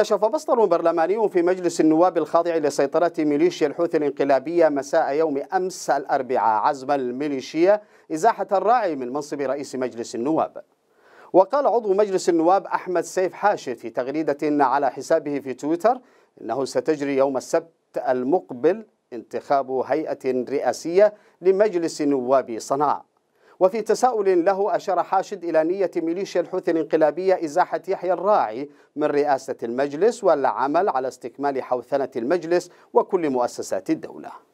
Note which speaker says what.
Speaker 1: كشف بسطر برلماني في مجلس النواب الخاضع لسيطرة ميليشيا الحوثي الانقلابية مساء يوم أمس الأربعاء عزم الميليشيا إزاحة الراعي من منصب رئيس مجلس النواب وقال عضو مجلس النواب أحمد سيف حاشد في تغريدة على حسابه في تويتر إنه ستجري يوم السبت المقبل انتخاب هيئة رئاسية لمجلس نواب صنعاء وفي تساؤل له أشار حاشد إلى نية ميليشيا الحوثي الانقلابية إزاحة يحيى الراعي من رئاسة المجلس والعمل على استكمال حوثنة المجلس وكل مؤسسات الدولة